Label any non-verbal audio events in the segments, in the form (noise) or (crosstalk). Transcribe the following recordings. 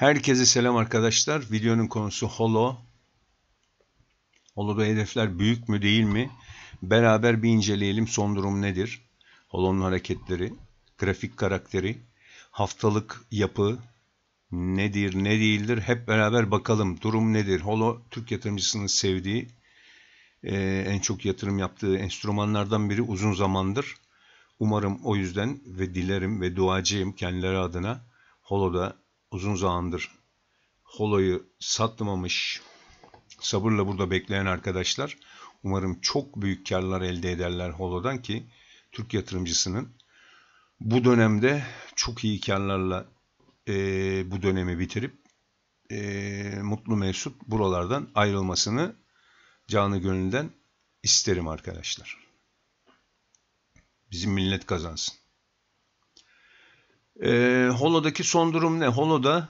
Herkese selam arkadaşlar. Videonun konusu Holo. Holo'da hedefler büyük mü değil mi? Beraber bir inceleyelim son durum nedir? Holo'nun hareketleri, grafik karakteri, haftalık yapı nedir ne değildir hep beraber bakalım durum nedir? Holo Türk yatırımcısının sevdiği e, en çok yatırım yaptığı enstrümanlardan biri uzun zamandır. Umarım o yüzden ve dilerim ve duacıyım kendileri adına Holo'da uzun zamandır Holo'yu satmamış sabırla burada bekleyen arkadaşlar umarım çok büyük karlar elde ederler Holo'dan ki Türk yatırımcısının bu dönemde çok iyi karlarla e, bu dönemi bitirip e, mutlu mesut buralardan ayrılmasını canı gönülden isterim arkadaşlar. Bizim millet kazansın. E, Holo'daki son durum ne? Holo'da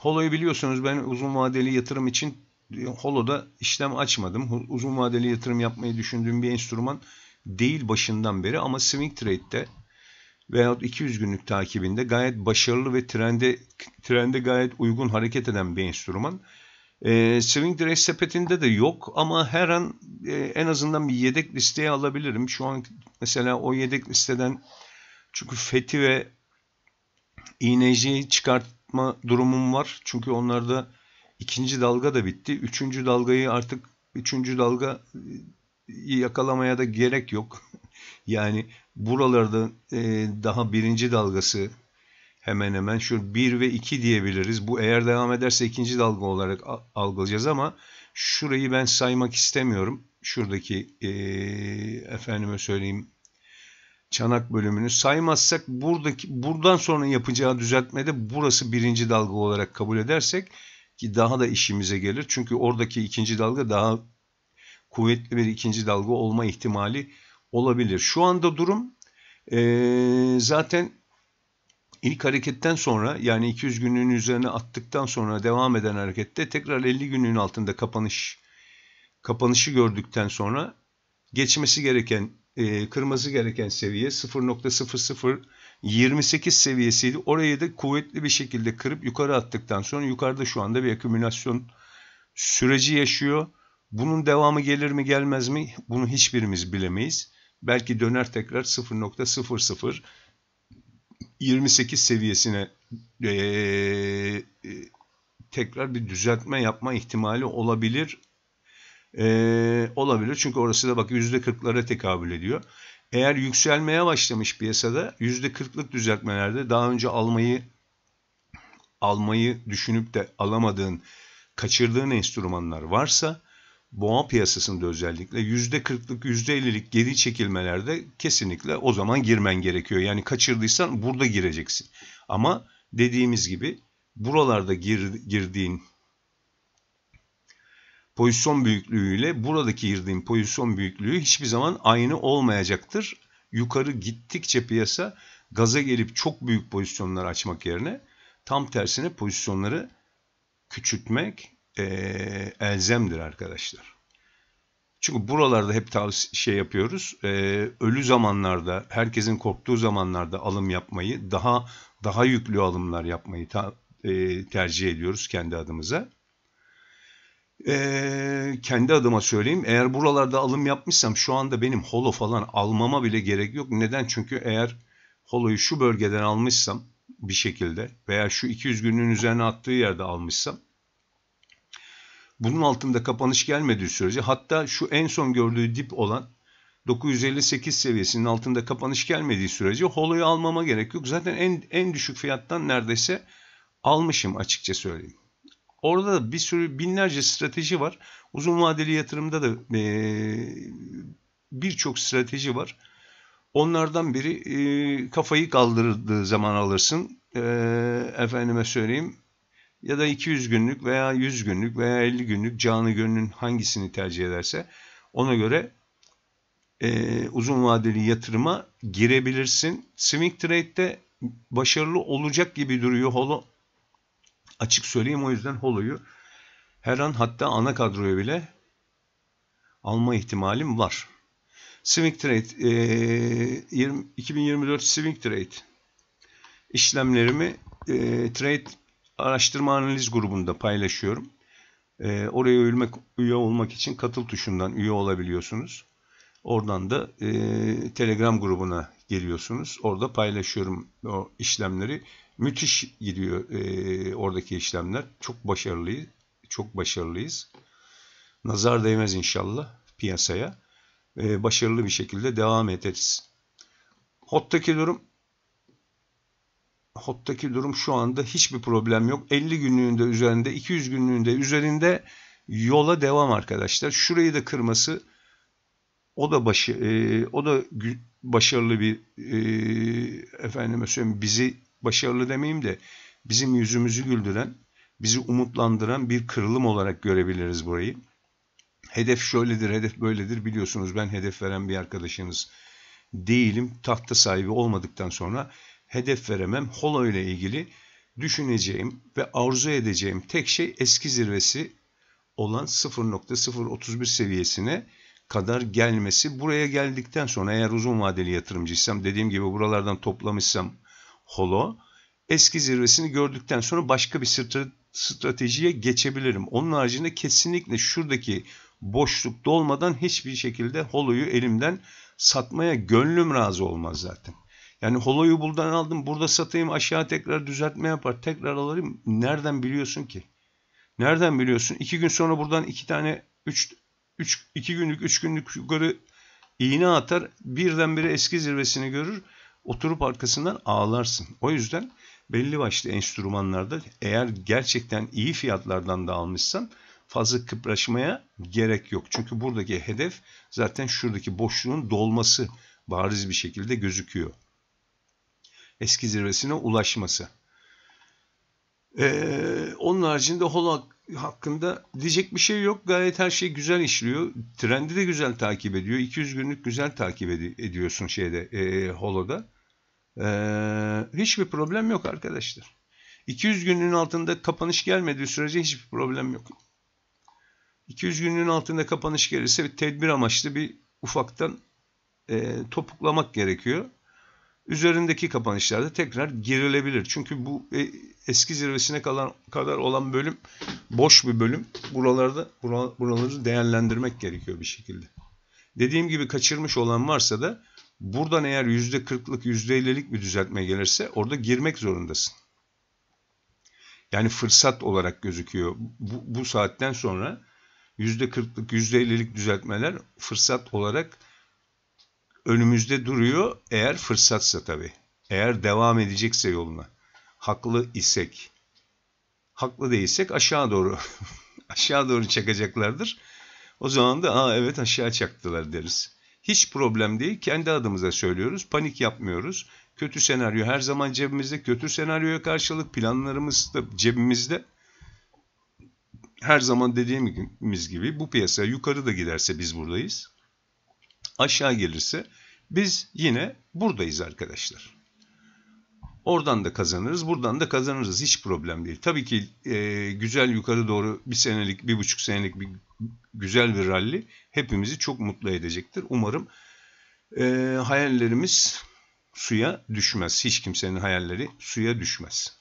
Holo'yu biliyorsunuz ben uzun vadeli yatırım için e, Holo'da işlem açmadım. Uzun vadeli yatırım yapmayı düşündüğüm bir enstrüman değil başından beri ama swing trade'de veyahut 200 günlük takibinde gayet başarılı ve trende trende gayet uygun hareket eden bir enstrüman. E, swing trade sepetinde de yok ama her an e, en azından bir yedek listeye alabilirim. Şu an mesela o yedek listeden çünkü FETI ve iğneciyi çıkartma durumum var. Çünkü onlarda ikinci dalga da bitti. Üçüncü dalgayı artık üçüncü dalga e, yakalamaya da gerek yok. (laughs) yani buralarda e, daha birinci dalgası hemen hemen şu 1 ve 2 diyebiliriz. Bu eğer devam ederse ikinci dalga olarak algılayacağız ama şurayı ben saymak istemiyorum. Şuradaki e, efendime söyleyeyim çanak bölümünü saymazsak buradaki buradan sonra yapacağı düzeltmede burası birinci dalga olarak kabul edersek ki daha da işimize gelir. Çünkü oradaki ikinci dalga daha kuvvetli bir ikinci dalga olma ihtimali olabilir. Şu anda durum ee, zaten ilk hareketten sonra yani 200 günlüğün üzerine attıktan sonra devam eden harekette tekrar 50 günlüğün altında kapanış kapanışı gördükten sonra geçmesi gereken e, kırması gereken seviye 0.0028 seviyesiydi. Orayı da kuvvetli bir şekilde kırıp yukarı attıktan sonra yukarıda şu anda bir akümülasyon süreci yaşıyor. Bunun devamı gelir mi gelmez mi bunu hiçbirimiz bilemeyiz. Belki döner tekrar 0.00 28 seviyesine e, e, tekrar bir düzeltme yapma ihtimali olabilir e, olabilir. Çünkü orası da bak %40'lara tekabül ediyor. Eğer yükselmeye başlamış piyasada %40'lık düzeltmelerde daha önce almayı almayı düşünüp de alamadığın, kaçırdığın enstrümanlar varsa boğa piyasasında özellikle %40'lık %50'lik geri çekilmelerde kesinlikle o zaman girmen gerekiyor. Yani kaçırdıysan burada gireceksin. Ama dediğimiz gibi buralarda gir, girdiğin pozisyon büyüklüğüyle buradaki girdiğim pozisyon büyüklüğü hiçbir zaman aynı olmayacaktır. Yukarı gittikçe piyasa gaza gelip çok büyük pozisyonlar açmak yerine tam tersine pozisyonları küçültmek e, elzemdir arkadaşlar. Çünkü buralarda hep tavsiye şey yapıyoruz. E, ölü zamanlarda, herkesin korktuğu zamanlarda alım yapmayı, daha daha yüklü alımlar yapmayı ta, e, tercih ediyoruz kendi adımıza. Ee, kendi adıma söyleyeyim. Eğer buralarda alım yapmışsam şu anda benim holo falan almama bile gerek yok. Neden? Çünkü eğer holoyu şu bölgeden almışsam bir şekilde veya şu 200 günün üzerine attığı yerde almışsam bunun altında kapanış gelmediği sürece hatta şu en son gördüğü dip olan 958 seviyesinin altında kapanış gelmediği sürece holoyu almama gerek yok. Zaten en en düşük fiyattan neredeyse almışım açıkça söyleyeyim. Orada da bir sürü binlerce strateji var. Uzun vadeli yatırımda da e, birçok strateji var. Onlardan biri e, kafayı kaldırdığı zaman alırsın. E, efendime söyleyeyim. Ya da 200 günlük veya 100 günlük veya 50 günlük canı gönlün hangisini tercih ederse ona göre e, uzun vadeli yatırıma girebilirsin. Swing trade'de başarılı olacak gibi duruyor. Açık söyleyeyim o yüzden Holo'yu her an hatta ana kadroya bile alma ihtimalim var. Swing Trade e, 20, 2024 Swing Trade işlemlerimi e, Trade araştırma analiz grubunda paylaşıyorum. E, oraya üyemek, üye olmak için katıl tuşundan üye olabiliyorsunuz. Oradan da e, Telegram grubuna geliyorsunuz. Orada paylaşıyorum o işlemleri. Müthiş gidiyor e, oradaki işlemler. Çok başarılıyız. Çok başarılıyız. Nazar değmez inşallah piyasaya. E, başarılı bir şekilde devam ederiz. Hot'taki durum Hot'taki durum şu anda hiçbir problem yok. 50 günlüğünde üzerinde, 200 günlüğünde üzerinde yola devam arkadaşlar. Şurayı da kırması o da başı e, o da başarılı bir e, efendime söyleyeyim bizi başarılı demeyeyim de bizim yüzümüzü güldüren, bizi umutlandıran bir kırılım olarak görebiliriz burayı. Hedef şöyledir, hedef böyledir biliyorsunuz ben hedef veren bir arkadaşınız değilim. Tahta sahibi olmadıktan sonra hedef veremem. Holo ile ilgili düşüneceğim ve arzu edeceğim tek şey eski zirvesi olan 0.031 seviyesine kadar gelmesi. Buraya geldikten sonra eğer uzun vadeli yatırımcıysam dediğim gibi buralardan toplamışsam Holo eski zirvesini gördükten sonra başka bir stratejiye geçebilirim. Onun haricinde kesinlikle şuradaki boşluk dolmadan hiçbir şekilde Holo'yu elimden satmaya gönlüm razı olmaz zaten. Yani Holo'yu buradan aldım burada satayım aşağı tekrar düzeltme yapar tekrar alayım nereden biliyorsun ki? Nereden biliyorsun? İki gün sonra buradan iki tane üç, üç, iki günlük üç günlük yukarı iğne atar birdenbire eski zirvesini görür oturup arkasından ağlarsın. O yüzden belli başlı enstrümanlarda eğer gerçekten iyi fiyatlardan da almışsan fazla kıpraşmaya gerek yok. Çünkü buradaki hedef zaten şuradaki boşluğun dolması bariz bir şekilde gözüküyor. Eski zirvesine ulaşması. Ee, onun haricinde Holak hakkında diyecek bir şey yok. Gayet her şey güzel işliyor. Trendi de güzel takip ediyor. 200 günlük güzel takip ed ediyorsun şeyde e, Holo'da. Ee, hiçbir problem yok arkadaşlar. 200 günün altında kapanış gelmediği sürece hiçbir problem yok. 200 günün altında kapanış gelirse bir tedbir amaçlı bir ufaktan e, topuklamak gerekiyor. Üzerindeki kapanışlarda tekrar girilebilir. Çünkü bu e, eski zirvesine kalan, kadar olan bölüm boş bir bölüm. Buralarda buraları değerlendirmek gerekiyor bir şekilde. Dediğim gibi kaçırmış olan varsa da Buradan eğer %40'lık %50'lik bir düzeltme gelirse orada girmek zorundasın. Yani fırsat olarak gözüküyor. Bu, bu saatten sonra %40'lık %50'lik düzeltmeler fırsat olarak önümüzde duruyor. Eğer fırsatsa tabii. Eğer devam edecekse yoluna. Haklı isek. Haklı değilsek aşağı doğru (laughs) aşağı doğru çakacaklardır. O zaman da aa evet aşağı çaktılar deriz. Hiç problem değil. Kendi adımıza söylüyoruz. Panik yapmıyoruz. Kötü senaryo her zaman cebimizde. Kötü senaryoya karşılık planlarımız da cebimizde. Her zaman dediğimiz gibi bu piyasa yukarı da giderse biz buradayız. Aşağı gelirse biz yine buradayız arkadaşlar. Oradan da kazanırız, buradan da kazanırız. Hiç problem değil. Tabii ki e, güzel yukarı doğru bir senelik, bir buçuk senelik bir güzel bir rally, hepimizi çok mutlu edecektir. Umarım e, hayallerimiz suya düşmez. Hiç kimsenin hayalleri suya düşmez.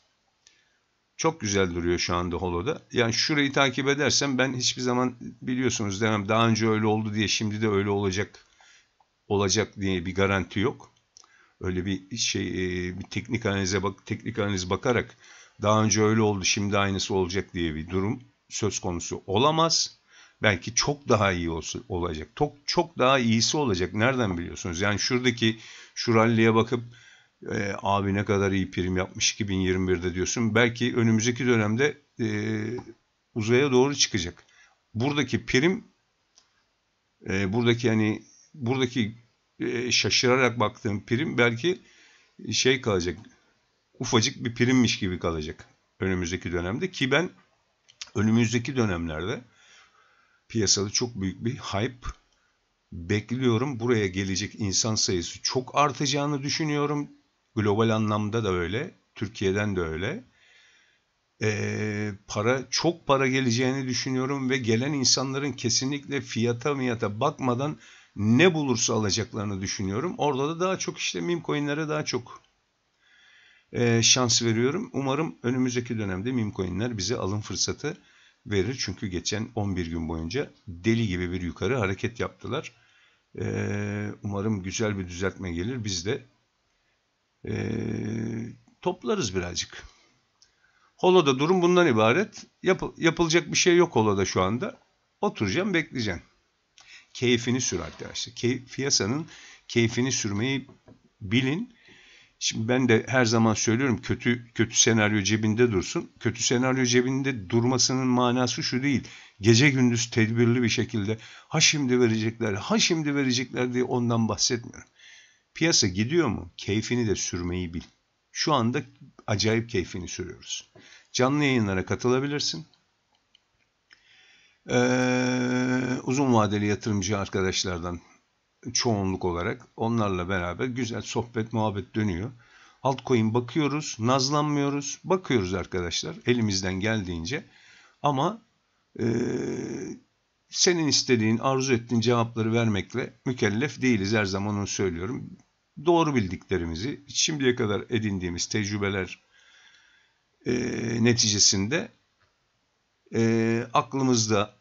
Çok güzel duruyor şu anda holoda. Yani şurayı takip edersem ben hiçbir zaman biliyorsunuz demem daha önce öyle oldu diye şimdi de öyle olacak olacak diye bir garanti yok. Öyle bir şey e, bir teknik analize bak teknik analiz bakarak daha önce öyle oldu şimdi aynısı olacak diye bir durum söz konusu olamaz. Belki çok daha iyi olsun, olacak. Çok, çok daha iyisi olacak. Nereden biliyorsunuz? Yani şuradaki şu ralliye bakıp e, abi ne kadar iyi prim yapmış 2021'de diyorsun. Belki önümüzdeki dönemde e, uzaya doğru çıkacak. Buradaki prim e, buradaki yani buradaki ee, şaşırarak baktığım prim belki şey kalacak. Ufacık bir primmiş gibi kalacak önümüzdeki dönemde ki ben önümüzdeki dönemlerde piyasada çok büyük bir hype bekliyorum. Buraya gelecek insan sayısı çok artacağını düşünüyorum. Global anlamda da öyle. Türkiye'den de öyle. Ee, para çok para geleceğini düşünüyorum ve gelen insanların kesinlikle fiyata miyata bakmadan ne bulursa alacaklarını düşünüyorum. Orada da daha çok işte meme coinlere daha çok e, şans veriyorum. Umarım önümüzdeki dönemde meme coinler bize alım fırsatı verir. Çünkü geçen 11 gün boyunca deli gibi bir yukarı hareket yaptılar. E, umarım güzel bir düzeltme gelir. Biz de e, toplarız birazcık. Holo'da durum bundan ibaret. Yap, yapılacak bir şey yok Holo'da şu anda. Oturacağım bekleyeceğim keyfini sür arkadaşlar. Key, piyasanın keyfini sürmeyi bilin. Şimdi ben de her zaman söylüyorum kötü kötü senaryo cebinde dursun. Kötü senaryo cebinde durmasının manası şu değil. Gece gündüz tedbirli bir şekilde ha şimdi verecekler, ha şimdi verecekler diye ondan bahsetmiyorum. Piyasa gidiyor mu? Keyfini de sürmeyi bil. Şu anda acayip keyfini sürüyoruz. Canlı yayınlara katılabilirsin. Ee, uzun vadeli yatırımcı arkadaşlardan çoğunluk olarak onlarla beraber güzel sohbet muhabbet dönüyor. Altcoin bakıyoruz, nazlanmıyoruz, bakıyoruz arkadaşlar elimizden geldiğince. Ama e, senin istediğin, arzu ettiğin cevapları vermekle mükellef değiliz her zaman onu söylüyorum. Doğru bildiklerimizi, şimdiye kadar edindiğimiz tecrübeler e, neticesinde e, aklımızda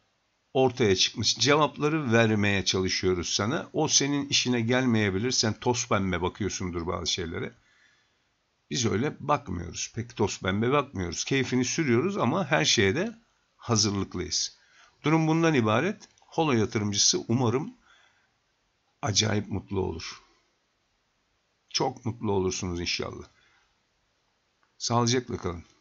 ortaya çıkmış cevapları vermeye çalışıyoruz sana. O senin işine gelmeyebilir. Sen toz pembe bakıyorsundur bazı şeylere. Biz öyle bakmıyoruz. Pek toz pembe bakmıyoruz. Keyfini sürüyoruz ama her şeye de hazırlıklıyız. Durum bundan ibaret. Holo yatırımcısı umarım acayip mutlu olur. Çok mutlu olursunuz inşallah. Sağlıcakla kalın.